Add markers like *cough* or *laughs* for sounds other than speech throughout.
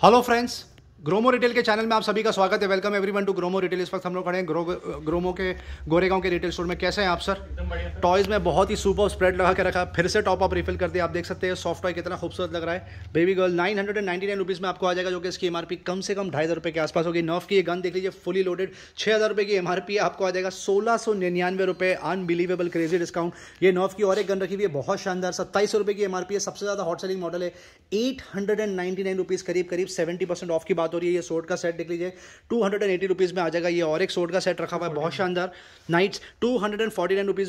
Hello friends, Gromo retail के channel में आप सभी का स्वागत है welcome everyone to Gromo retail इस वक्त हम लोग खड़े हैं ग्रो ग्रोमो के गोरेगांव के रिटेल स्टोर में कैसे हैं आप सर टॉयज़ में बहुत ही सुपर स्प्रेड लगा के रखा फिर से टॉप अप रिफिल कर दिया आप देख सकते हैं सॉफ्ट टॉय कितना खूबसूरत लग रहा है baby girl nine hundred and nine में आपको आ जाएगा जो कि इसकी एम कम से कम ढाई हज़ार के आसपास होगी नफ की गन देख लीजिए फुली लोडेड छः हज़ार की एम आपको आ जाएगा सोलह सौ निन्यानवे अनबिलीवेबल क्रेजी डिस्काउंट ये नफ की और एक गन रखी हुई है बहुत शानदार सत्ताईस की एम है सबसे ज़्यादा हॉट सेलिंग मॉडल है eight hundred and nine rupees करीब करीब सेवेंटी परसेंट ऑफ की बात बात हो रही है ये सोट का सेट देख लीजिए टू हंड्रेड में आ जाएगा ये और एक सोट का सेट रखा हुआ है बहुत शानदार नाइट्स टू हंड्रेड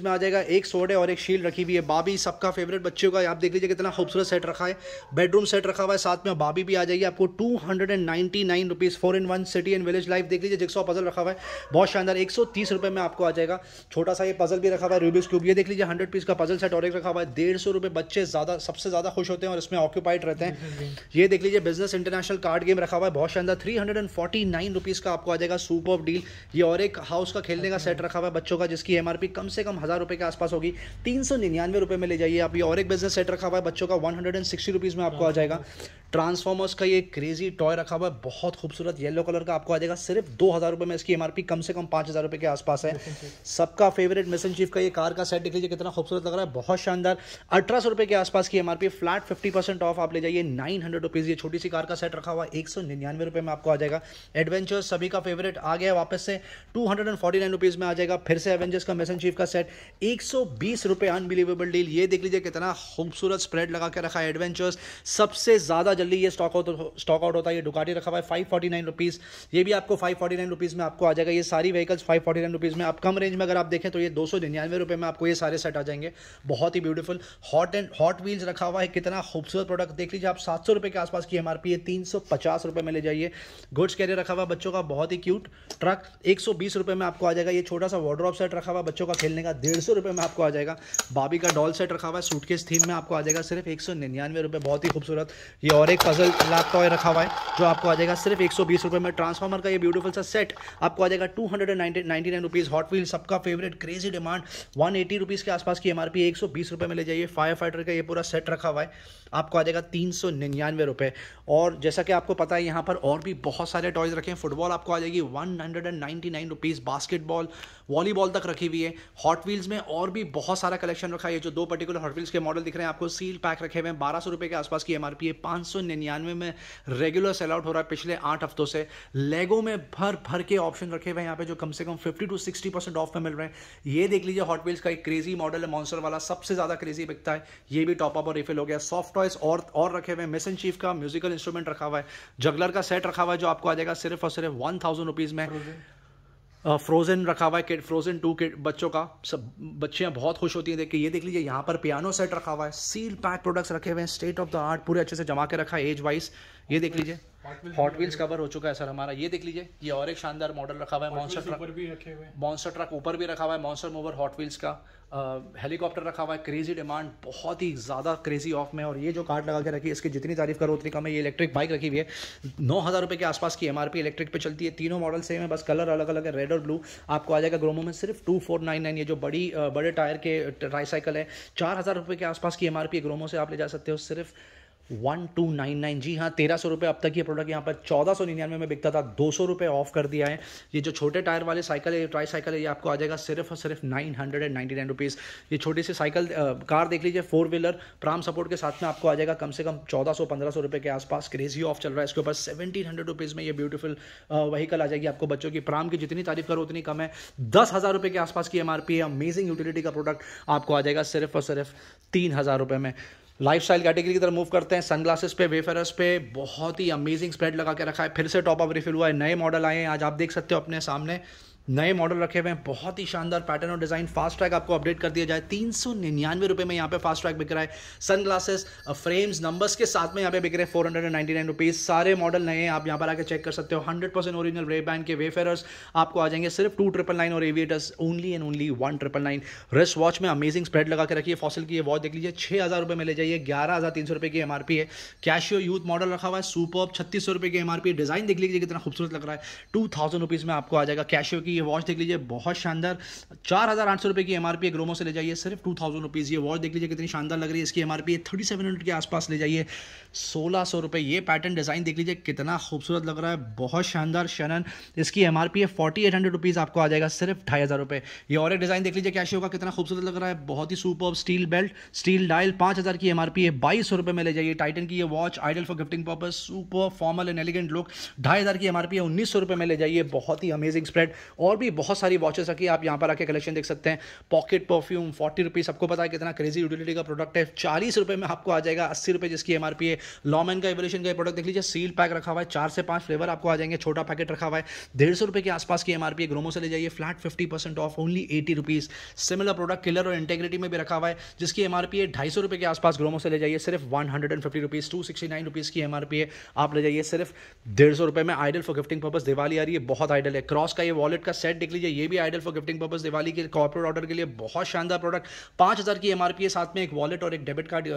में आ जाएगा एक सोट है और एक शील्ड रखी हुई है बाबी सबका फेवरेट बच्चों का आप देख लीजिए कितना खूबसूरत सेट रखा है बेडरूम सेट रखा हुआ है साथ में बाबी भी आ जाएगी आपको two hundred four in one city and village life देख लीजिए जिक्सो पजल रखा हुआ है बहुत शानदार एक सौ में आपको आ जाएगा छोटा सा ये पजल भी रखा हुआ है रूबिक्स क्यूब ये देख लीजिए हंड्रेड पीस का पजल सेट और एक रखा हुआ है डेढ़ सौ रुपये बच्चे ज़्यादा सबसे ज़्यादा खुश होते हैं और इसमें ऑक्यूपाइड रहते हैं ये देख लीजिए बिजनेस इंटरनेशनल कार्ड गेम रखा हुआ है बहुत बहुत शानदार three hundred and forty nine rupees का आपको आ जाएगा सूप ऑफ डील ये और एक हाउस का खेलने का सेट अच्छा। रखा हुआ है बच्चों का जिसकी एम कम से कम हज़ार रुपये के आसपास होगी तीन सौ निन्यानवे रुपये में ले जाइए आप ये और एक बिजनेस सेट रखा हुआ है बच्चों का one hundred and sixty rupees में आपको आ जाएगा ट्रांसफॉर्मर्स का ये क्रेजी टॉय रखा हुआ है बहुत खूबसूरत येलो कलर का आपको आ जाएगा सिर्फ दो हज़ार रुपये में इसकी एम कम से कम पाँच हज़ार रुपये के आसपास है सबका फेवरेट मिशन चीफ का ये कार का सेट देख लीजिए कितना खूबसूरत लग रहा है बहुत शानदार अठारह सौ रुपये के आसपास की एम फ्लैट फिफ्टी ऑफ आप ले जाइए नाइन हंड्रेड ये छोटी सी कार का सेट रखा हुआ है एक सौ निन्यानवे रुपये में आपको आ जाएगा एडवेंचर सभी का फेवरेट आ गया वापस से two hundred and forty nine rupees में आ जाएगा फिर से एवेंजर्स का मैसन चीफ का सेट एक सौ बीस रुपये अनबिलीवेबल डील ये देख लीजिए कितना खूबसूरत स्प्रेड लगा के रखा है एडवेंचर्स सबसे ज़्यादा जल्दी ये स्टॉक आउट स्टॉक आउट होता है ये डुकाटी रखा हुआ है फाइव फोर्टी नाइन रुपीज़ ये भी आपको फाइव फोर्टी नाइन रुपीज़ में आपको आ जाएगा ये सारी vehicles five forty nine rupees में आप कम रेंज में अगर आप देखें तो ये दो सौ निन्यानवे रुपये में आपको ये सारे सेट आ जाएंगे बहुत ही beautiful hot and hot wheels रखा हुआ है कितना खूबसूरत प्रोडक्ट देख लीजिए आप सात सौ रुपये के आसपास की एमआरपी है तीन सौ पचास रुपये में ले जाइए गुड्स कैरियर रखा हुआ बच्चों का बहुत ही क्यूट ट्रक एक सौ में आपको आ जाएगा ये छोटा सा वॉड्रॉप सेट रखा हुआ बच्चों का खेलने का डेढ़ सौ में आपको आ जाएगा बाबी का डॉल सेट रखा हुआ है सूटकेस थीम में आपको आ जाएगा सिर्फ एक सौ बहुत ही खूबसूरत ये और एक पजल लैप टॉय रखा हुआ है जो आपको आ जाएगा सिर्फ एक सौ में ट्रांसफॉर्मर का ये ब्यूटीफुल सा सेट आपको आ जाएगा टू हंड्रेड हॉट व्हील सबका favourite crazy demand one eighty के आसपास की एमआरपी एक सौ में ले जाइए फायर फाइटर का ये पूरा सेट रखा हुआ है आपको आ जाएगा तीन सौ निन्यानवे रुपये और जैसा कि आपको पता है यहाँ पर और भी बहुत सारे टॉयज़ रखे हैं फुटबॉल आपको आ जाएगी one hundred and ninety nine rupees basketball volleyball तक रखी हुई है हॉट व्हील्स में और भी बहुत सारा कलेक्शन रखा है जो दो पर्टिकुलर हॉट व्हील्स के मॉडल दिख रहे हैं आपको सील पैक रखे हुए हैं बारह सौ रुपये के आसपास की एम आर पी है पाँच सौ निन्यानवे में रेगुलर सेल आउट हो रहा है पिछले आठ हफ्तों से लेगो में भर भर के ऑप्शन रखे हुए हैं यहाँ पे जो कम से कम fifty to sixty percent off में मिल रहे हैं ये देख लीजिए हॉट व्हील्स का एक क्रेजी मॉडल है मॉन्सर वाला सबसे ज़्यादा क्रेजी बिकता है ये भी टॉपअप और रिफिल हो गया सॉफ्ट टॉयस और और रखे हुए हैं मिस चीफ का म्यूजिकल इंस्ट्रूमेंट रखा हुआ है जगलर का सेट रखा हुआ है जो आपको आ जाएगा सिर्फ और सिर्फ वन थाउजेंड रुपीज़ में फ्रोजन रखा हुआ है फ्रोजन टू के बच्चों का सब बच्चियां बहुत खुश होती हैं देख के ये देख लीजिए यहाँ पर पियानो सेट रखा हुआ है सील पैक प्रोडक्ट्स रखे हुए हैं स्टेट ऑफ द आर्ट पूरे अच्छे से जमा के रखा है एज वाइज ये देख लीजिए हॉट व्हील्स कवर हो चुका है सर हमारा ये देख लीजिए ये और एक शानदार मॉडल रखा हुआ है मॉन्सर ट्रक मॉन्सर ट्रक ऊपर भी रखा हुआ है मॉन्सर मोवर हॉट व्हील्स का हेलीकॉप्टर रखा हुआ है क्रेजी डिमांड बहुत ही ज़्यादा क्रेजी ऑफ में और ये जो कार्ड लगा के रखी है इसकी जितनी तारीफ करो उतनी कम है ये इलेक्ट्रिक बाइक रखी हुई है नौ हज़ार रुपये के आसपास की एमआरपी इलेक्ट्रिक पे चलती है तीनों मॉडल सेम है बस कलर अलग अलग है रेड और ब्लू आपको आ जाएगा ग्रोमो में सिर्फ टू फोर नाइन नाइन ये जो बड़ी बड़े टायर के ट्राईसाइकिल है चार हज़ार रुपये के आसपास की एम ग्रोमो से आप ले जा सकते हो सिर्फ वन टू नाइन नाइन जी हाँ तेरह सौ रुपये अब तक ये प्रोडक्ट यहाँ पर चौदह सौ निन्यानवे में बिकता था दो सौ रुपये ऑफ कर दिया है ये जो छोटे टायर वाले साइकिल है ट्राई साइकिल है ये आपको आ जाएगा सिर्फ और सिर्फ nine hundred and ninety nine rupees ये छोटी सी साइकिल कार देख लीजिए फोर व्हीलर प्राम सपोर्ट के साथ में आपको आ जाएगा कम से कम चौदह सौ पंद्रह सौ रुपये के आसपास क्रेजी ऑफ चल रहा है इसके ऊपर सेवेंटीन हंड्रेड रुपीज़ में ये ब्यूटीफुल वहीकल आ जाएगी आपको बच्चों की प्राम की जितनी तारीफ करो उतनी कम है दस हज़ार रुपये के आसपास की एम है अमेजिंग यूटिलिटी का प्रोडक्ट आपको आ जाएगा सिर्फ और सिर्फ तीन हज़ार रुपये में लाइफ स्टाइल कैटेगरी की तरफ मूव करते हैं सनग्लासेस पे वेफेरस पे बहुत ही अमेजिंग स्प्रेड लगा के रखा है फिर से टॉप अप रिफिल हुआ है नए मॉडल आए हैं आज आप देख सकते हो अपने सामने नए मॉडल रखे हुए हैं बहुत ही शानदार पैटर्न और डिज़ाइन फास्ट ट्रैक आपको अपडेट कर दिया जाए तीन सौ निन्यानवे रुपये में यहाँ पे फास्ट ट्रैक बिक रहा है सन ग्लासेस फ्रेम्स नंबर्स के साथ में यहाँ पे बिक रहे हैं four hundred and ninety nine rupees सारे मॉडल नए हैं आप यहाँ पर आके चेक कर सकते हो hundred percent original Ray Ban के वेफेरर्स आपको आ जाएंगे सिर्फ टू ट्रिपल नाइन और aviators only and only one triple nine rest watch में अमेजिंग स्प्रेड लगा के रखिए फॉसिल की ये वॉच देख लीजिए छः हज़ार रुपये में ले जाइए ग्यारह हज़ार तीन सौ रुपये की एमआरपी है कैशियो यूथ मॉडल रखा हुआ है सुपर छत्तीस सौ रुपये की एमआरपी डिज़ाइन देख लीजिए कितना खूबसूरत लग रहा है टू थाउजेंड रुपीज़ में आपको आ जाएगा कैशियो की ये वॉच देख लीजिए बहुत शानदार चार हज़ार आठ सौ रुपए की एमआरपी है ग्रोमो से ले जाइए सिर्फ टू थाउजेंड रुपीज़ ये वॉच देख लीजिए कितनी शानदार लग रही है इसकी एमआरपी है थर्टी सेवन हंड्रेड के आसपास ले जाइए सोलह सौ रुपए ये पैटर्न डिज़ाइन देख लीजिए कितना खूबसूरत लग रहा है बहुत शानदार शनन इसकी एमआरपी है फोर्टी एट हंड्रेड रुपीज़ आपको आ जाएगा सिर्फ ढाई हज़ार रुपए ये और एक डिज़ाइन देख लीजिए कैश होगा कितना खूबसूरत लग रहा है बहुत ही super steel belt steel dial पांच हज़ार की एमआरपी है बाईस सौ रुपए में ले जाइए टाइटन की ये watch ideal for gifting purpose super formal and elegant look ढाई हज़ार की एमआरपी है उन्नीस सौ रुपए में ले जाइए बहुत ही अमेजिंग स्प्रेड और भी बहुत सारी वॉचेस रखी आप यहाँ पर आके कलेक्शन देख सकते हैं पॉकेट परफ्यूम फोर्टी रुपीज़ आपको पता है कितना क्रेजी यूटिलिटी का प्रोडक्ट है चालीस रुपये में आपको आ जाएगा अस्सी रुपये जिसकी एम है लॉमेन का एवोल्यूशन का प्रोडक्ट देख लीजिए सील पैक रखा हुआ है चार से पाँच फ्लेवर आपको आ जाएंगे छोटा पैकेट रखा हुआ है डेढ़ सौ रुपये के आसपास की एम है ग्रोमो से ले जाइए flat fifty percent off only eighty rupees similar product killer और इंटेग्रिटी में भी रखा हुआ है जिसकी एम है ढाई सौ रुपये के आसपास ग्रोमो से ले जाइए सिर्फ one hundred and fifty rupees two sixty nine rupees की एम है आप ले जाइए सिर्फ डेढ़ सौ रुपये में ideal for gifting purpose Diwali आ रही है बहुत आइडल है क्रॉस का ये वॉलेट का सेट देख लीजिए ये भी ideal for gifting purpose Diwali के कॉर्पोरेट ऑर्डर के लिए बहुत शानदार प्रोडक्ट पाँच हज़ार की एमआरपी है साथ में एक वॉलेट और एक डेबिट कार्ड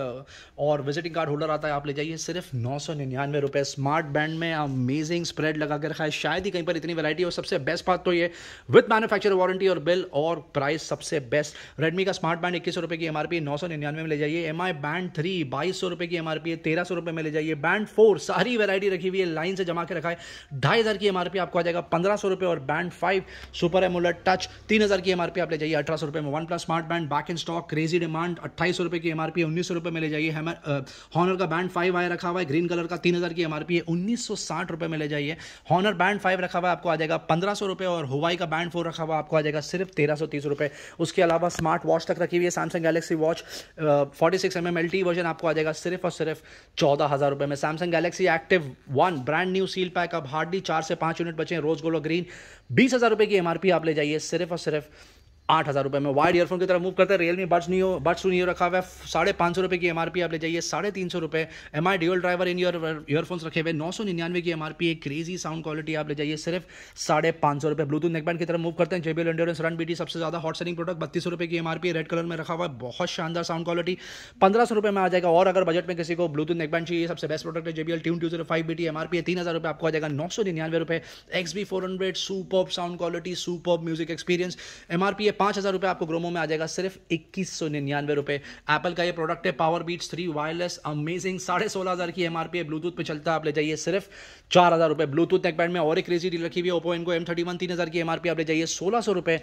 और विजिटिंग कार्ड होल्डर आता है आप ले जाइए सिर्फ नौ सौ निन्यानवे रुपये स्मार्ट बैंड में अमेजिंग स्प्रेड लगा कर रखा है शायद ही कहीं पर इतनी वैरायटी और सबसे बेस्ट बात तो ये विद मैनुफैक्चर वारंटी और बिल और प्राइस सबसे बेस्ट रेडमी का स्मार्ट बैंड इक्कीस रुपये की एमआरपी नौ सौ निन्यानवे में ले जाइए एम आई बैंड थ्री बाईस सौ रुपये की एमआरपी है तेरह सौ रुपए में ले जाइए बैंड फोर सारी वैरायटी रखी हुई है लाइन से जमा के रखा है ढाई हज़ार की एमआरपी आपको आ जाएगा पंद्रह सौ रुपए और band five five super AMOLED touch तीन हज़ार की एमआरपी आप ले जाइए अठारह सौ रुपए में OnePlus smart band back in stock crazy demand अट्ठाईस रुपए की एमआरपी उन्नीस सौ रुपए में ले जाइए हैमर हॉनर का बैंड फाइव आया रखा हुआ है ग्रीन कलर का तीन हज़ार की एमआरपी है उन्नीस सौ साठ रुपए में ले जाइए हॉनर बैंड फाइव रखा हुआ है आपको आ जाएगा पंद्रह सौ रुपए और हुवाई का बैंड फोर रखा हुआ आपको आ जाएगा सिर्फ तेरह सौ तीस रुपए उसके अलावा स्मार्ट वॉच तक रखी हुई है Samsung Galaxy watch forty six M M L T version आपको आ जाएगा सिर्फ और सिर्फ चौदह हज़ार रुपए में Samsung Galaxy Active one brand new seal pack अब हार्डली चार से पांच यूनिट बचे हैं रोज गोलो ग्रीन बीस हज़ार रुपए की एमआरपी आप ले जाइए सिर्फ और सिर्फ आठ हज़ार रुपये में वाइड ईयरफोन की तरफ मूव करते हैं Realme buds Neo buds Neo रखा हुआ है साढ़े पाँच सौ रुपये की एमआरपी आप ले जाइए साढ़े तीन सौ रुपये M I dual driver in ear earphones रखे हुए नौ सौ निन्यानवे की एमआरपी एक क्रेजी साउंड क्वालिटी आप ले जाइए सिर्फ साढ़े पाँच सौ रुपये ब्लूटूथ नेकबैंड की तरफ मूव करते हैं जेबीएल एंडोरेंस रन बीटी सबसे ज़्यादा हॉट सेलिंग प्रोडक्ट बत्तीस रुपए रुपये की एमआरपी रेड कलर में रखा हुआ है बहुत शानदार साउंड क्वालिटी पंद्रह सौ रुपये में आ जाएगा और अगर बजट में किसी को ब्लूटूथ नेकबैंड चाहिए सबसे बेस्ट प्रोडक्ट है JBL tune two zero five BT MRP है तीन हज़ार रुपये आपको आ जाएगा नौ सौ निन्यानवे रुपये X B four hundred super sound quality super music experience MRP ये पाँच हज़ार रुपये आपको ग्रोमो में आ जाएगा सिर्फ इक्कीस सौ निन्यानवे रुपये एप्पल का ये प्रोडक्ट है Powerbeats three wireless amazing साढ़े सोलह हज़ार की एम है ब्लूटूथ पे चलता है आप ले जाइए सिर्फ चार हज़ार रुपये ब्लूटूथ नेकबैंड में और एक क्रेजी डील रखी हुई है ओपो इनको एम थर्टी वन तीन हज़ार की एम आप ले जाइए सोलह सौ रुपये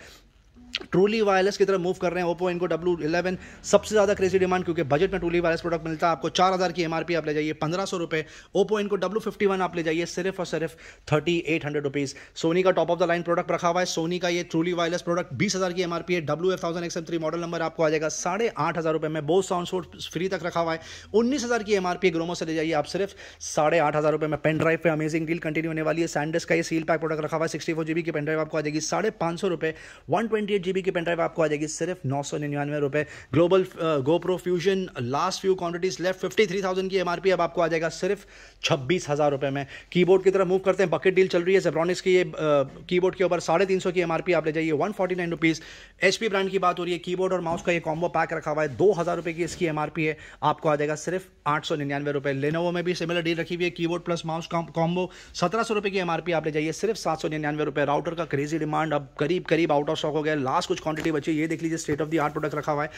ट्रूली वायरलेस की तरफ मूव कर रहे हैं ओपो इनको डब्लू इलेवन सबसे ज़्यादा क्रेजी डिमांड क्योंकि बजट में ट्रूली वायरलेस प्रोडक्ट मिलता है आपको चार हज़ार की एमआरपी आप ले जाइए पंद्रह सौ रुपये ओपो इनको डब्लू फिफ्टी वन आप ले जाइए सिर्फ और सिर्फ thirty eight hundred rupees Sony का top of the line product रखा हुआ है सोनी का ये ट्रूली वायरलेस प्रोडक्ट बीस हज़ार की एमआरपी है W F thousand X M three model number आपको आ जाएगा साढ़े आठ हज़ार रुपये में बहुत साउंड सोर्ट फ्री तक रखा हुआ है उन्नीस हज़ार की एमआरपी ग्रोमो से ले जाइए आप सिर्फ साढ़े आठ हज़ार रुपये में पेन ड्राइव पर अमेजिंग डील कंटिन्यू होने वाली है सैंडस का ये सील पैक प्रोडक्ट रखा हुआ है सिक्सटी फोर जीबी की पेन ड्राइव आपको आ जाएगी साढ़े पांच सौ रुपये वन ट्वेंटी एट जी की पेन ड्राइव आपको आ जाएगी सिर्फ नौ सौ निन्यानवे रुपए global GoPro Fusion last few quantities left fifty three thousand की एमआरपी अब आपको आ जाएगा सिर्फ छब्बीस हज़ार रुपए में कीबोर्ड की तरफ मूव करते हैं बकेट डील चल रही है जेब्रॉनिक्स की ये कीबोर्ड uh, के ऊपर साढ़े तीन सौ की एमआरपी आप ले जाइए one forty nine rupees H P brand की बात हो रही है कीबोर्ड और माउस का ये कॉम्बो पैक रखा हुआ है दो हज़ार रुपए की इसकी एमआरपी है आपको आ जाएगा सिर्फ आठ सौ निन्यानवे रुपए लेनोवो में भी सिमिलर डील रखी हुई है कीबोर्ड प्लस माउस कॉम्बो सत्रह सौ रुपए की एमआरपी आप ले जाइए सिर्फ सात सौ निन्यानवे रुपए राउटर का क्रेजी डिमांड अब करीब करीब आउट ऑफ स्टॉक हो गया लास्ट कुछ क्वांटिटी बची ये देख लीजिए state of the art product रखा हुआ है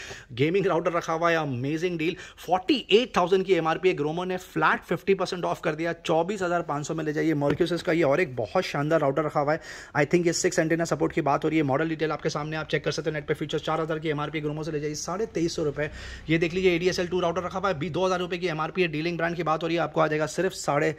गेमिंग राउटर रखा हुआ है अमेजिंग डील 48,000 की एमआरपी है ग्रोमो ने फ्लैट 50 परसेंट ऑफ कर दिया 24,500 में ले जाइए मॉर्क्यूसिस का ये और एक बहुत शानदार राउटर रखा हुआ है आई थिंक ये सिक्स एंटेना सपोर्ट की बात हो रही है मॉडल डिटेल आपके सामने आप चेक कर सकते हो नेट पर फीचर चार हज़ार की एमआरपी ग्रोमो से ले जाइए साढ़े तेईस सौ रुपये ये देख लीजिए एडीएसएल टू राउटर रखा हुआ है बी दो हज़ार रुपये की एमआरपी है डीलिंग ब्रांड की बात हो रही है आपको आ जाएगा सिर्फ साढ़े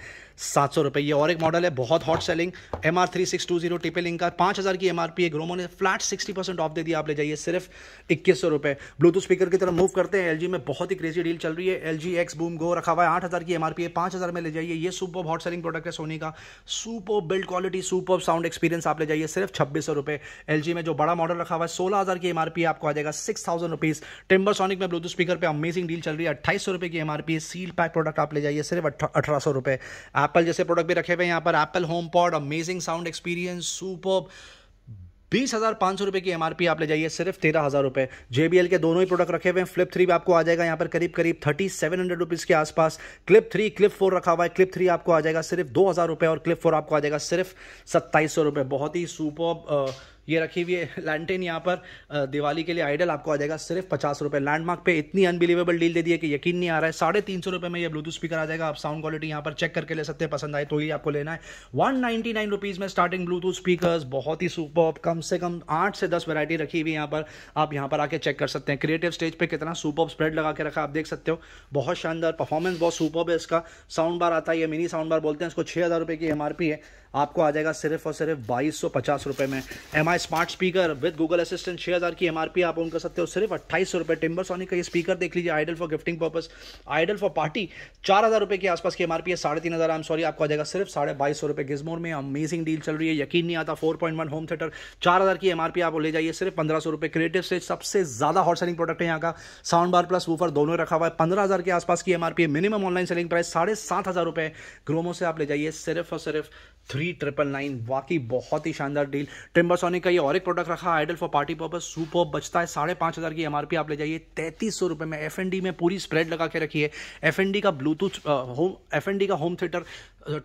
सात सौ रुपए ये और एक मॉडल है बहुत hot selling MR three six two zero टिपेलिंग का पांच हज़ार की एमआरपी है ग्रोमो ने फ्लैट सिक्सटी परसेंट ऑफ दे दिया आप ले जाइए सिर्फ इक्कीस सौ रुपये ब्लूटूथ स्पीकर की तरफ मूव करते हैं एल में बहुत ही क्रेजी डील चल रही है L G X boom go रखा हुआ है आठ हज़ार की एम आर पी है हज़ार में ले जाइए ये सुपर हॉट सेलिंग प्रोडक्ट है सोनी का super build quality super sound experience आप ले जाइए सिर्फ छब्बीस सौ रुपये एल जी में जो बड़ा मॉडल रखा हुआ है सोलह हज़ार की एम आर पी आपको आ जाएगा सिक्स थाउजेंड रुपीज़ टेम्बर सोनिक में ब्लूटूथ स्पीकर पर अमेजिंग डील चल रही है अट्ठाईस सौ की M R P seal pack product आप ले जाइए सिर्फ अठारह सौ रुपये एप्पल जैसे प्रोडक्ट भी रखे हुए हैं यहाँ पर Apple HomePod amazing sound experience super बीस हज़ार पांच सौ रुपये की एमआरपी आप ले जाइए सिर्फ तेरह हज़ार रुपये जेबीएल के दोनों ही प्रोडक्ट रखे हुए हैं फ्लिप थ्री भी आपको आ जाएगा यहाँ पर करीब करीब थर्टी सेवन हंड्रेड रुपीज़ के आसपास क्लिप थ्री क्लिप फोर रखा हुआ है क्लिप थ्री आपको आ जाएगा सिर्फ दो हज़ार रुपये और क्लिप फोर आपको आ जाएगा सिर्फ सत्ताईस सौ रुपये बहुत ही सुपर ये रखी हुई है लैंटेन यहाँ पर दिवाली के लिए आइडल आपको आ जाएगा सिर्फ पचास रुपये लैंडमार्क पे इतनी अनबिलीवेबल डील दे दी है कि यकीन नहीं आ रहा है साढ़े तीन सौ रुपये में ये ब्लूटूथ स्पीकर आ जाएगा आप साउंड क्वालिटी यहाँ पर चेक करके ले सकते हैं पसंद आए तो ही आपको लेना है वन नाइन्टी नाइन रुपीज़ में स्टार्टिंग ब्लूटूथ स्पीकर बहुत ही सुपर कम से कम आठ से दस वैरायटी रखी हुई यहाँ पर आप यहाँ पर आके चेक कर सकते हैं क्रिएटिव स्टेज पर कितना सुपर स्प्रेड लगा के रखा आप देख सकते हो बहुत शानदार परफॉर्मेंस बहुत सुपर है इसका साउंड बार आता है ये मिनी साउंड बार बोलते हैं इसको छः हज़ार रुपये की एम है आपको आ जाएगा सिर्फ और सिर्फ बाईस सौ पचास रुपये में M I smart speaker with Google Assistant छः हज़ार की एम आर पी आप ऑन कर सकते हो सिर्फ अट्ठाईस सौ रुपये टिम्बर सोनिक का ये स्पीकर देख लीजिए ideal for gifting purpose ideal for party चार हज़ार रुपये के आसपास की एम आर पी है साढ़े तीन हज़ार आम सॉरी आपको आ जाएगा सिर्फ साढ़े बाईस सौ रुपये गिजमोर में अमेजिंग डील चल रही है यकीन नहीं आता four point one home theatre चार हज़ार की एम आर पी आप ले जाइए सिर्फ पंद्रह सौ रुपये क्रिएटिव स्टेज सबसे ज़्यादा हॉट सेलिंग प्रोडक्ट है यहाँ का साउंड बार प्लस वूफर दोनों रखा हुआ है पंद्रह हज़ार के आसपास की एम आर पी है मिनिमम ऑनलाइन सेलिंग प्राइस साढ़े सात हज़ार रुपये ग्रोमो से आप ले जाइए सिर्फ और सिर्फ थ्री ट्रिपल नाइन वाकई बहुत ही शानदार डील सोनिक का ये और एक प्रोडक्ट रखा ideal for party purpose super बचता है साढ़े पांच हज़ार की एमआरपी आप ले जाइए तैतीस सौ रुपए में एफ में पूरी स्प्रेड लगा के रखी है एफ का ब्लूटूथ होम एफ का home theatre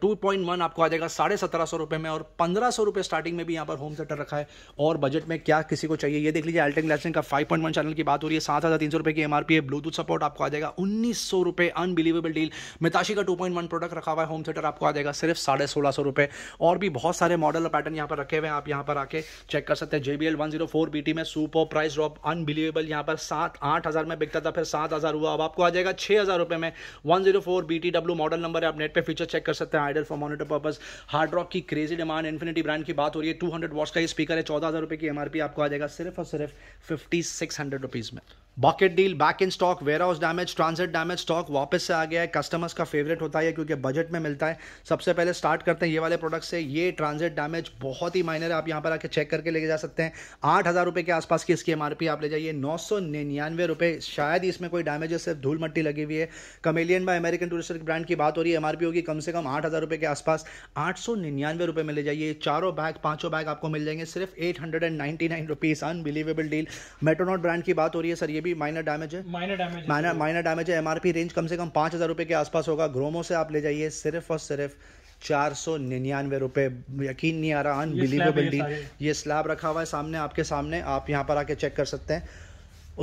two point one आपको आ जाएगा साढ़े सत्रह सौ रुपये में और पंद्रह सौ रुपये स्टार्टिंग में भी यहाँ पर होम थिएटर रखा है और बजट में क्या किसी को चाहिए ये देख लीजिए एल्टिंग ग्लैसिंग का फाइव पॉइंट वन चैनल की बात हो रही है सात हज़ार तीन सौ रुपये की एमआरपी है ब्लूटूथ सपोर्ट आपको आ जाएगा उन्नीस सौ रुपये अनबिलीवेबल डील मिताशी का टू पॉइंट वन प्रोडक्ट रखा हुआ है होम थिएटर आपको आ जाएगा सिर्फ साढ़े सोलह सौ रुपये और भी बहुत सारे मॉडल और पैटर्न यहाँ पर रखे हुए हैं आप यहाँ पर आके चेक कर सकते हैं J B L one zero four B T में सुपर प्राइस ड्रॉप अनबिलीवेबल यहाँ पर सात आठ हज़ार में बिकता था फिर सात हज़ार हुआ अब आपको आ जाएगा छः हज़ार रुपये में one zero four B T W model number है आप नेट पर फीचर चेक कर सकते सकते हैं ideal for monitor purpose hard rock की क्रेजी डिमांड इन्फिनिटी ब्रांड की बात हो रही है टू हंड्रेड वॉट्स का ये स्पीकर है चौदह हज़ार रुपये की एमआरपी आपको आ जाएगा सिर्फ और सिर्फ फिफ्टी सिक्स हंड्रेड रुपीज़ में बॉकेट deal back in stock warehouse damage transit damage stock वापस से आ गया है कस्टमर्स का फेवरेट होता है क्योंकि बजट में मिलता है सबसे पहले स्टार्ट करते हैं ये वाले प्रोडक्ट से ये ट्रांजिट डैमेज बहुत ही माइनर है आप यहाँ पर आके चेक करके लेके जा सकते हैं आठ हज़ार रुपये के आसपास की इसकी एम आप ले जाइए नौ सौ निन्यानवे रुपये शायद इसमें कोई डैमेज है सिर्फ धूल मट्टी लगी हुई है chameleon by American tourist brand की बात हो रही है एमआरपी होगी कम से कम आठ हज़ार रुपये के आसपास आठ सौ निन्यानवे रुपये में ले जाइए चारों बैग पाँचों बैग आपको मिल जाएंगे सिर्फ eight hundred and ninety nine rupees unbelievable deal Metronaut brand की बात हो रही है सर ये भी माइनर डैमेज है minor damage minor minor damage है एमआरपी रेंज कम से कम पांच हज़ार रुपए के आसपास होगा ग्रोमो से आप ले जाइए सिर्फ और सिर्फ चार सौ निन्यानवे रुपए यकीन नहीं आ रहा अनबिलीवेबल डील ये स्लैब रखा हुआ है सामने आपके सामने आप यहाँ पर आके चेक कर सकते हैं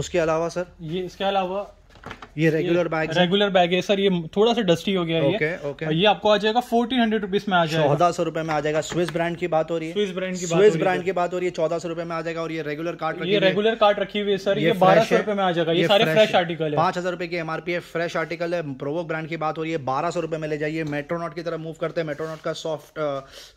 उसके अलावा सर ये इसके अलावा ये रेगुलर बैग रेगुलर बैग है सर ये थोड़ा सा डस्टी हो गया है okay, ये okay. ये आपको आ जाएगा फोर्टीन हंड्रेड रुपीज में आ जाएगा चौदह सौ रुपए में आ जाएगा स्विस ब्रांड की बात हो रही है स्विस ब्रांड की स्विस ब्रांड की बात हो रही है चौदह सौ रुपए में आ जाएगा और ये रेगुलर कार्ड ये रेगुलर कार्ड रखी हुई है सर ये बारह सौ रुपए में आ जाएगा ये सारे फ्रेश आर्टिकल है पांच हजार रुपए की एमआरपी है फ्रेश आर्टिकल है प्रोवो ब्रांड की बात हो रही है बारह सौ रुपए में ले जाइए मेट्रोनॉट की तरफ मूव करते हैं मेट्रोनॉट का सॉफ्ट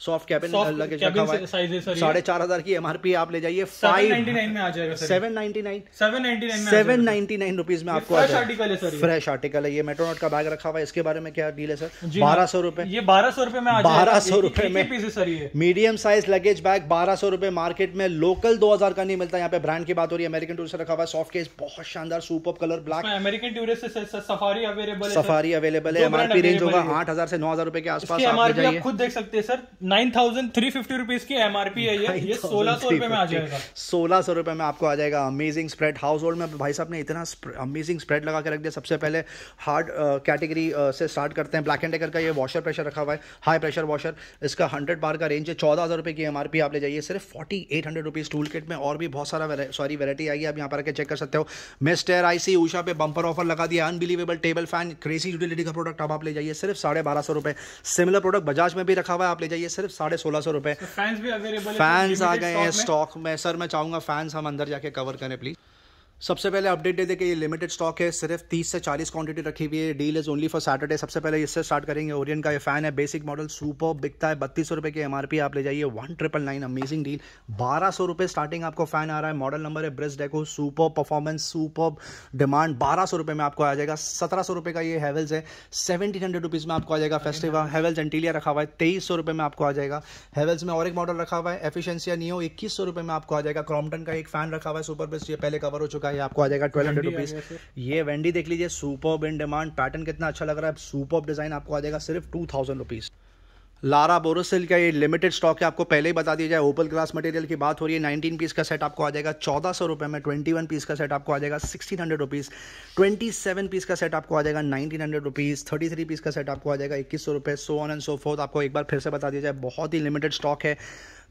सॉफ्ट कैबिन लगे साढ़े चार हजार की एमआरपी आप ले जाइए फाइव नाइन में आ जाएगा seven ninety nine seven ninety nine seven ninety nine rupees में आपको आ जाएगा फ्रेश आर्टिकल है ये मेट्रोनॉट का बैग रखा हुआ है इसके बारे में क्या डील है सर बारह सौ रुपए ये बारह सौ रूपये में बारह सौ रूपये में मीडियम साइज लगेज बैग बारह सौ रूपये मार्केट में लोकल दो हजार का नहीं मिलता यहाँ पे ब्रांड की बात हो रही है अमेरिकन टूरिस्ट रखा हुआ है सॉफ्ट केस बहुत शानदार super colour black American tourist Safari available Safari available है एमआरपी रेंज होगा आठ हजार से नौ हजार रूपए के आसपास खुद देख सकते हैं sir nine thousand three fifty rupees की एमआरपी है ये सोलह सौ रुपए में आ जाएगा सोलह सौ रुपए में आपको आ जाएगा अमेजिंग स्प्रेड हाउस होल्ड में भाई साहब ने इतना अमेजिंग स्प्रेड लगा के रख दिया सबसे पहले हार्ड कैटेगरी से स्टार्ट करते हैं ब्लैक एंड डेकर का ये वॉशर प्रेशर रखा हुआ है हाई प्रेशर वॉशर इसका हंड्रेड बार का रेंज है चौदह हज़ार रुपये की एम आर पी आप ले जाइए सिर्फ forty eight hundred rupees tool kit में और भी बहुत सारा सॉरी आई है आप यहाँ पर आकर चेक कर सकते हो मिस्टर आई सी ऊषा पे बंपर ऑफर लगा दिया unbelievable table fan crazy utility का प्रोडक्ट आप ले जाइए सिर्फ साढ़े बारह सौ रुपये सिमिलर प्रोडक्ट बजाज में भी रखा हुआ है आप ले जाइए सिर्फ साढ़े सोलह सौ रुपये फैंस आ गए हैं स्टॉक में सर मैं चाहूँगा फैंस हम अंदर जाके कवर करें प्लीज़ सबसे पहले अपडेट दे दे कि ये लिमिटेड स्टॉक है सिर्फ 30 से 40 क्वांटिटी रखी हुई है deal is only for Saturday सबसे पहले इससे स्टार्ट करेंगे ओरियन का ये फैन है बेसिक मॉडल सुपर बिकता है बत्तीस रुपये की एमआरपी आप ले जाइए one triple nine amazing deal बारह सौ रुपये स्टार्टिंग आपको फैन आ रहा है मॉडल नंबर है ब्रिज डेको सुपर परफॉर्मेंस सुपर डिमांड बारह सौ में आपको आ जाएगा सत्रह सौ का ये हैवल्स है सेवेंटीन हंड्रेड रुपीज़ में आपको आ जाएगा फेस्टिवल हैवल्स एंटीलिया रखा हुआ है तेईस सौ में आपको आ जाएगा हैवल्स में और एक मॉडल रखा हुआ है एफिशियंसिया नियो इक्कीस सौ रुपये में आपको आ जाएगा क्रॉम्पटन का एक फैन रखा हुआ है सुपर बेस्ट ये पहले कवर हो चुका का ये आपको आ जाएगा ट्वेल्व हंड्रेड रुपीज ये वेंडी देख लीजिए सुपर इन डिमांड पैटर्न कितना अच्छा लग रहा है सुपर डिजाइन आपको आ जाएगा सिर्फ two thousand rupees Larah Borosil का ये लिमिटेड स्टॉक है आपको पहले ही बता दिया जाए ओपल क्लास मटेरियल की बात हो रही है 19 पीस का सेट आपको आ जाएगा चौदह सौ रुपये में 21 पीस का सेट आपको आ जाएगा sixteen hundred rupees twenty seven piece का सेट आपको आ जाएगा nineteen hundred rupees thirty three piece का सेट आपको आ जाएगा इक्कीस सौ रुपये so on and so forth आपको एक बार फिर से बता दिया जाए बहुत ही लिमिटेड स्टॉक है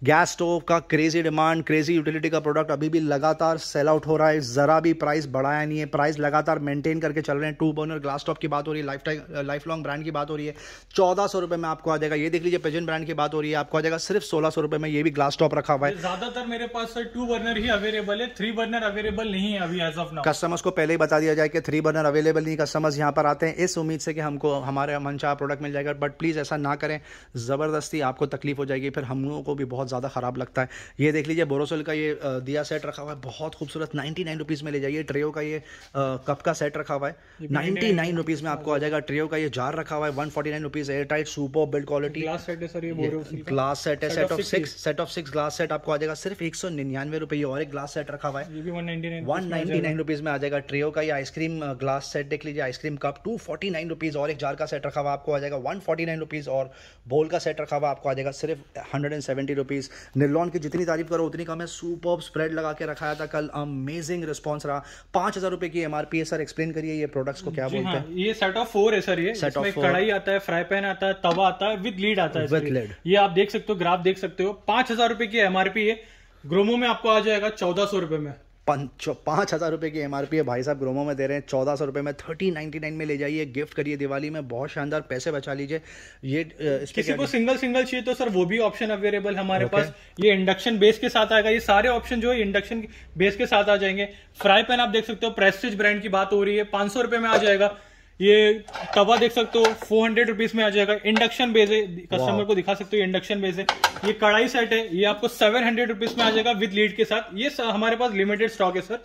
गैस स्टोव का क्रेजी डिमांड क्रेजी यूटिलिटी का प्रोडक्ट अभी भी लगातार सेल आउट हो रहा है ज़रा भी प्राइस बढ़ाया नहीं है प्राइस लगातार मेंटेन करके चल रहे हैं टू बर्नर ग्लास टॉप की बात हो रही है lifetime Lifelong brand की बात हो रही है चौदह सौ रुपये में आपको आ जाएगा ये देख लीजिए पेजेंट ब्रांड की बात हो रही है आपको आ जाएगा सिर्फ सोलह सौ रुपये में ये भी ग्लास टॉप रखा हुआ है ज़्यादातर मेरे पास सर टू बर्नर ही अवेलेबल है थ्री बर्नर अवेलेबल नहीं है अभी एज ऑफ नाउ कस्टमर्स को पहले ही बता दिया जाए कि थ्री बर्नर अवेलेबल नहीं कस्टमर्स यहाँ पर आते हैं इस उम्मीद से कि हमको हमारे मनचाह प्रोडक्ट मिल जाएगा बट प्लीज़ ऐसा ना करें ज़बरदस्ती आपको तकलीफ हो जाएगी फिर हम लोगों को भी बहुत बहुत ज़्यादा ख़राब लगता है ये देख लीजिए बोरोसिल का ये दिया सेट रखा हुआ है बहुत खूबसूरत नाइन्टी नाइन रुपीज़ में ले जाइए ट्रेयो का ये कप का सेट रखा हुआ है नाइन्टी नाइन रुपीज़ में आपको आ जाएगा ट्रेयो का ये जार रखा हुआ है one forty nine rupees airtight super build quality glass set है set of six set of six glass set आपको आ जाएगा सिर्फ एक सौ निन्यानवे रुपये और एक ग्लास सेट रखा हुआ है वन नाइन्टी नाइन रुपीज़ में आ जाएगा ट्रेयो का ये आइसक्रीम ग्लास सेट देख लीजिए ice cream cup two forty nine rupees और एक जार का सेट रखा हुआ आपको आ जाएगा वन फोर्टी नाइन रुपीज़ और बोल का सेट रखा हुआ आपको आ जाएगा सिर्फ hundred and seventy rupees piece Nirlon की जितनी तारीफ करो उतनी कम है सुपर स्प्रेड लगा के रखाया था कल अमेजिंग रिस्पॉन्स रहा पांच हजार रुपए की एमआरपी है सर एक्सप्लेन करिए ये प्रोडक्ट्स को क्या बोलते हाँ, हैं ये सेट ऑफ फोर है सर ये सेट ऑफ कढ़ाई आता है फ्राई पैन आता है तवा आता है विद लीड आता है विद लीड ये आप देख सकते हो ग्राफ देख सकते हो पांच हजार रुपए की एमआरपी है ग्रोमो में आपको आ जाएगा चौदह सौ रुपए में पाँच हज़ार रुपये की एमआरपी है भाई साहब ग्रोमो में दे रहे हैं चौदह सौ रुपये में थर्टी नाइन्टी नाइन में ले जाइए गिफ्ट करिए दिवाली में बहुत शानदार पैसे बचा लीजिए ये किसी को सिंगल सिंगल चाहिए तो सर वो भी ऑप्शन अवेलेबल हमारे okay. पास ये इंडक्शन बेस के साथ आएगा ये सारे ऑप्शन जो है इंडक्शन बेस के साथ आ जाएंगे फ्राई पैन आप देख सकते हो प्रेस्टिज ब्रांड की बात हो रही है पाँच सौ रुपये में आ जाएगा ये तवा देख सकते हो फोर हंड्रेड रुपीज में आ जाएगा इंडक्शन बेस है कस्टमर को दिखा सकते हो इंडक्शन बेस है ये कढ़ाई सेट है ये आपको सेवन हंड्रेड रुपीज में आ जाएगा विद लीड के साथ ये हमारे पास लिमिटेड स्टॉक है सर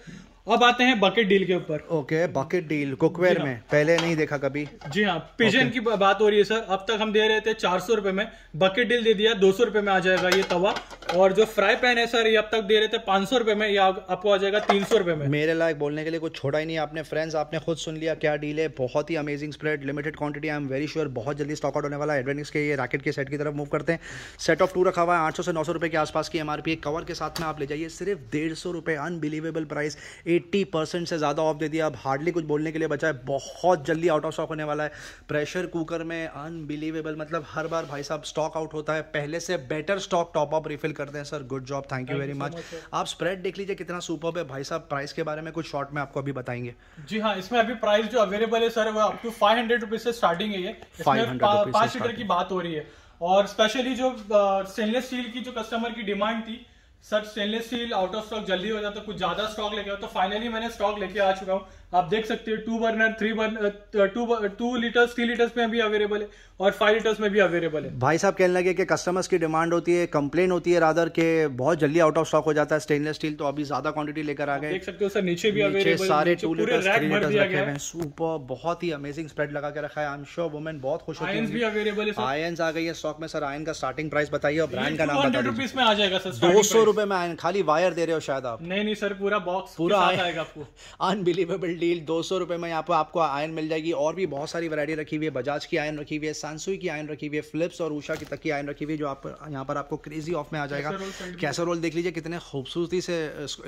अब आते हैं बकेट डील के ऊपर ओके बकेट डील कुकवेयर में पहले नहीं देखा कभी जी हाँ पिजन okay. की बात हो रही है सर अब तक हम दे रहे थे चार सौ रुपए में बकेट डील दे दिया दो सौ रुपए में आ जाएगा ये तवा और जो फ्राई पैन है सर ये अब तक दे रहे थे पांच सौ रुपए में ये आपको आ जाएगा तीन सौ रुपए में मेरे लायक बोलने के लिए कुछ छोड़ा ही नहीं आपने फ्रेंड्स आपने खुद सुन लिया क्या डील है बहुत ही amazing spread limited quantity I am very sure बहुत जल्दी स्टॉक आउट होने वाला है के ये रैकेट के सेट की तरफ मूव करते हैं सेट ऑफ टू रखा हुआ है आठ सौ से नौ सौ रुपए के आसपास की एमआरपी कवर के साथ में आप ले जाइए सिर्फ डेढ़ सौ रुपए अनबिलीवेबल प्राइस एट्टी परसेंट से ज़्यादा ऑफ दे दिया अब हार्डली कुछ बोलने के लिए बचा है बहुत जल्दी आउट ऑफ स्टॉक होने वाला है प्रेशर कुकर में अनबिलीवेबल मतलब हर बार भाई साहब स्टॉक आउट होता है पहले से better stock top up refill करते हैं sir good job thank you very much आप स्प्रेड देख लीजिए कितना सुपर है भाई साहब प्राइस के बारे में कुछ शॉर्ट में आपको अभी बताएंगे जी हाँ इसमें अभी प्राइस जो अवेलेबल है सर वो up to five hundred rupees से स्टार्टिंग है ये पाँच लीटर की बात हो रही है और स्पेशली जो स्टेनलेस स्टील की जो कस्टमर की डिमांड थी sir stainless steel out of stock जल्दी हो जाता तो कुछ ज़्यादा स्टॉक लेके आओ तो फाइनली मैंने स्टॉक लेके आ चुका हूँ आप देख सकते हो two burner three burner two two litre three litres में भी अवेलेबल है और फाइव लीटर्स में भी अवेलेबल है भाई साहब कहने लगे कि कस्टमर्स की डिमांड होती है कंप्लेन होती है रादर के बहुत जल्दी आउट ऑफ स्टॉक हो जाता है स्टेनलेस स्टील तो अभी ज्यादा क्वांटिटी लेकर आ गए देख सकते हो सर नीचे भी अवेलेबल सारे टू लीटर्स थ्री लीटर्स रखे हुए हैं सुपर बहुत ही अमेजिंग स्प्रेड लगा के रखा है आई एम श्योर वुमेन बहुत खुश होती है अवेलेबल है आयन आ गई है स्टॉक में सर आयन का स्टार्टिंग प्राइस बताइए और ब्रांड का नाम बताइए रुपीज में आ जाएगा सर दो सौ रुपए में आयन खाली वायर दे रहे हो शायद आप नहीं नहीं सर पूरा बॉक्स पूरा आएगा आपको अनबिलीवेबल *laughs* डील दो सौ रुपये में यहाँ पर आपको आयन मिल जाएगी और भी बहुत सारी वैरायटी रखी हुई है बजाज की आयन रखी हुई है सैमसुई की आयन रखी हुई है फ्लिप्स और उषा की तक की आयन रखी हुई है जो आप यहाँ पर आपको क्रेजी ऑफ में आ जाएगा रोल देख लीजिए कितने खूबसूरती से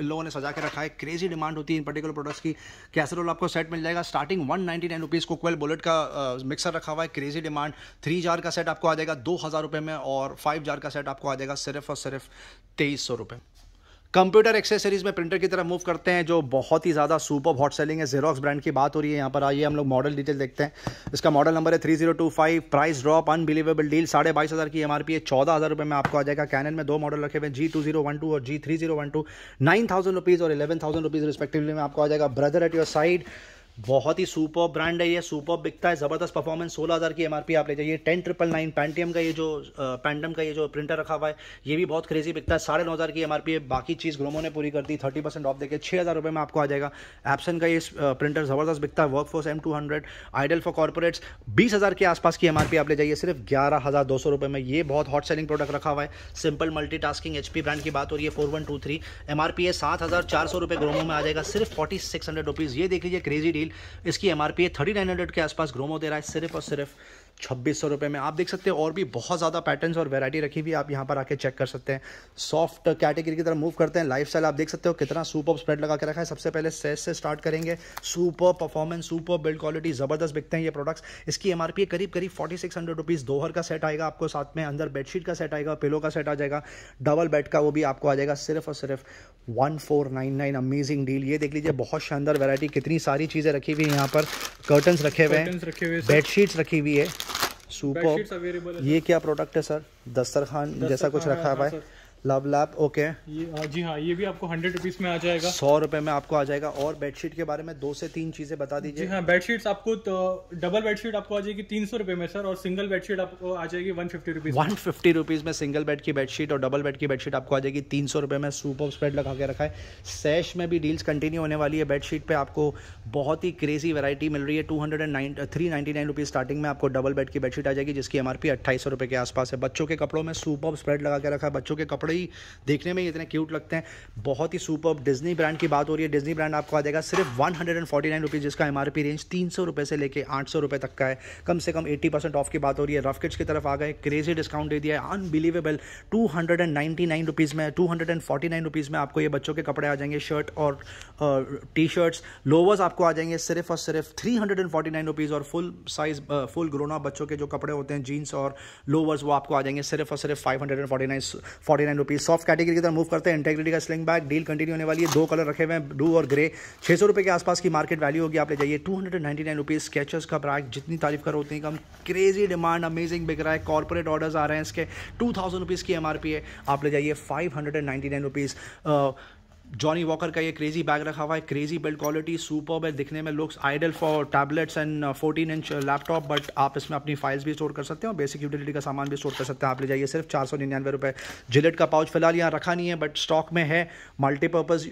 लोगों ने सजा के रखा है क्रेजी डिमांड होती है इन पर्टिकुलर प्रोडक्ट्स की रोल आपको सेट मिल जाएगा starting one ninety nine rupees को क्वेल बुलेट का मिक्सर रखा हुआ है क्रेजी डिमांड थ्री जार का सेट आपको आ जाएगा दो हज़ार में और फाइव जार का सेट आपको आ जाएगा सिर्फ और सिर्फ तेईस सौ रुपये कंप्यूटर एक्सेसरीज में प्रिंटर की तरफ मूव करते हैं जो बहुत ही ज़्यादा सुपर हॉट सेलिंग है जेरोक्स ब्रांड की बात हो रही है यहाँ पर आइए हम लोग मॉडल डिटेल देखते हैं इसका मॉडल नंबर है three zero two five price drop unbelievable deal साढ़े बाईस हज़ार की एम है चौदह हज़ार रुपये में आपको आ जाएगा कैनन में दो मॉडल रखे हुए हैं G two zero one two और G three zero one two nine thousand rupees और इलेवन थाउजेंड रुपीज़ रिस्पेक्टिवली में आपको आ जाएगा ब्रदर एट योर साइड बहुत ही सुपर ब्रांड है ये सुपर बिकता है ज़बरदस्त परफॉर्मेंस 16000 की एमआरपी आप ले जाइए टेन ट्रिपल नाइन पैंटियम का ये जो पैंटम का ये जो प्रिंटर रखा हुआ है ये भी बहुत क्रेजी बिकता है साढ़े नौ हज़ार की एमआरपी है बाकी चीज़ ग्रोमो ने पूरी कर दी थर्टी परसेंट ऑफ देखिए छः हज़ार रुपये में आपको आ जाएगा एप्सन का ये प्रिंटर ज़बरदस्त बिकता है WorkForce M two hundred ideal for corporates बीस हज़ार के आसपास की एमआरपी आप ले जाइए सिर्फ ग्यारह हज़ार दो सौ रुपये में ये बहुत हॉट सेलिंग प्रोडक्ट रखा हुआ है simple multitasking H P brand की बात हो रही है four one two three MRP है सात हज़ार चार सौ रुपये ग्रोमो में आ जाएगा सिर्फ फोर्टी सिक्स हंड्रेड रुपीज़ ये देख लीजिए क्रेजी डी व्हील इसकी एमआरपी है थर्टी नाइन हंड्रेड के आसपास ग्रोमो दे रहा है सिर्फ और सिर्फ छब्बीस सौ रुपये में आप देख सकते हैं और भी बहुत ज़्यादा पैटर्न्स और वैरायटी रखी हुई आप यहाँ पर आके चेक कर सकते हैं सॉफ्ट कैटेगरी की तरफ मूव करते हैं लाइफ आप देख सकते हो कितना सुपर स्प्रेड लगा के रखा है सबसे पहले सेस से स्टार्ट करेंगे super performance super build quality ज़बरदस्त बिकते हैं ये प्रोडक्ट्स इसकी एम करीब करीब फोर्टी सिक्स हंड्रेड रुपीज़ दोहर का सेट आएगा आपको साथ में अंदर बेडशीट का सेट आएगा पिलो का सेट आ जाएगा डबल बेड का वो भी आपको आ जाएगा सिर्फ और सिर्फ one four nine nine amazing deal ये देख लीजिए बहुत शानदार वैरायटी कितनी सारी चीज़ें रखी हुई हैं यहाँ पर कर्टन्स रखे हुए हैं बेडशीट्स रखी हुई है सुपर ये क्या प्रोडक्ट है सर दस्तरखान जैसा कुछ रखा हाँ, हुआ है लव लैप ओके ये हाँ, जी हाँ ये भी आपको हंड्रेड रुपीज़ में आ जाएगा सौ रुपये में आपको आ जाएगा और बेडशीट के बारे में दो से तीन चीज़ें बता दीजिए हाँ बेडशीट आपको तो डबल बेडशीट आपको आ जाएगी तीन सौ रुपये में सर और सिंगल बेडशीट आपको आ जाएगी one fifty rupees one fifty rupees में सिंगल बेड की बेडशीट और डबल बेड की बेडशीट आपको आ जाएगी तीन सौ रुपये में सुपर स्प्रेड लगा के रखा है सैश में भी डील्स कंटिन्यू होने वाली है बेडशीट पर आपको बहुत ही क्रेजी वैराइटी मिल रही है two hundred and nine three ninety nine rupees starting में आपको डबल बेड की बेडशीट आ जाएगी जिसकी एम आर पी अट्ठाईस सौ रुपये के आसपास है बच्चों के कपड़ों में सुपर स्प्रेड लगा के रखा है बच्चों के कपड़े बड़े ही देखने में इतने क्यूट लगते हैं बहुत ही सुपर डिजनी ब्रांड की बात हो रही है डिजनी ब्रांड आपको आ जाएगा सिर्फ one hundred and forty nine rupees जिसका एम आर पी रेंज तीन सौ रुपये से लेकर आठ सौ रुपये तक का है कम से कम एट्टी परसेंट ऑफ की बात हो रही है रफ किट्स की तरफ आ गए क्रेजी डिस्काउंट दे दिया है unbelievable two hundred and ninety nine rupees में two hundred and forty nine rupees में आपको ये बच्चों के कपड़े आ जाएंगे शर्ट और टी शर्ट्स लोवर्स आपको आ जाएंगे सिर्फ और सिर्फ three hundred and forty nine rupees और फुल साइज फुल ग्रोना बच्चों के जो कपड़े होते हैं जीन्स और लोवर्स वो आपको आ जाएंगे सिर्फ और सिर्फ five hundred and forty nine forty nine rupees soft category की तरह मूव करते हैं इंटेग्रिटी का स्लिंग बैग डील कंटिन्यू होने वाली है दो कलर रखे हुए हैं ब्लू और ग्रे छह सौ रुपये के आसपास की मार्केट वैल्यू होगी आप ले जाइए two hundred ninety nine rupees Skechers का बैग जितनी तारीफ करो उतनी कम क्रेजी डिमांड अमेजिंग बिक रहा है कॉर्पोरेट ऑर्डर्स आ रहे हैं इसके टू थाउजेंड रुपीज़ की एम है आप ले जाइए five hundred and ninety nine rupees Johnnie Walker का ये क्रेजी बैग रखा हुआ है क्रेजी बिल्ड क्वालिटी सुपर है दिखने में looks ideal for tablets and 14 inch laptop but आप इसमें अपनी फाइल्स भी स्टोर कर सकते हैं और बेसिक यूटिलिटी का सामान भी स्टोर कर सकते हैं आप ले जाइए सिर्फ चार सौ निन्यानवे रुपये जिलेट का पाउच फिलहाल यहाँ रखा नहीं है बट स्टॉक में है मल्टीपर्पज़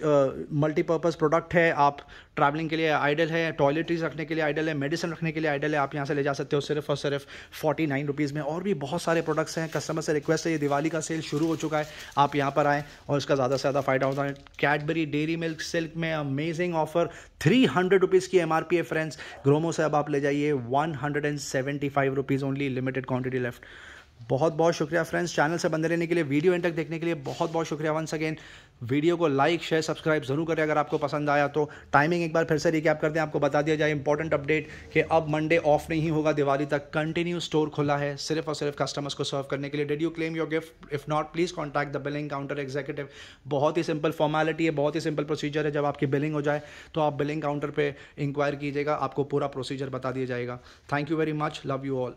मल्टीपर्पज़ प्रोडक्ट है आप ट्रैवलिंग के लिए आइडल है टॉयलेटरीज रखने के लिए आइडल है मेडिसिन रखने के लिए आइडल है आप यहाँ से ले जा सकते हो सिर्फ और सिर्फ फोर्टी नाइन रुपीज़ में और भी बहुत सारे प्रोडक्ट्स हैं कस्टमर से रिक्वेस्ट है ये दिवाली का सेल शुरू हो चुका है आप यहाँ पर आएँ और इसका ज़्यादा से ज़्यादा फ़ायदा होता है कैडबरी डेरी मिल्क सिल्क में amazing offer three hundred rupees की एम आर पी है फ्रेंड्स ग्रोमो से अब आप ले जाइए one hundred and seventy five rupees only limited quantity left बहुत बहुत शुक्रिया फ्रेंड्स चैनल से बंदे रहने के लिए वीडियो एंड तक देखने के लिए बहुत बहुत शुक्रिया वंस अगेन वीडियो को लाइक शेयर सब्सक्राइब जरूर करें अगर आपको पसंद आया तो टाइमिंग एक बार फिर से रिकैप करते हैं आपको बता दिया जाए इंपॉर्टेंट अपडेट कि अब मंडे ऑफ नहीं होगा दिवाली तक कंटिन्यू स्टोर खुला है सिर्फ और सिर्फ कस्टमर्स को सर्व करने के लिए did you claim your gift if not please contact the billing counter executive बहुत ही सिंपल फॉर्मेलिटी है बहुत ही सिंपल प्रोसीजर है जब आपकी बिलिंग हो जाए तो आप बिलिंग काउंटर पर इंक्वायर कीजिएगा आपको पूरा प्रोसीजर बता दिया जाएगा thank you very much love you all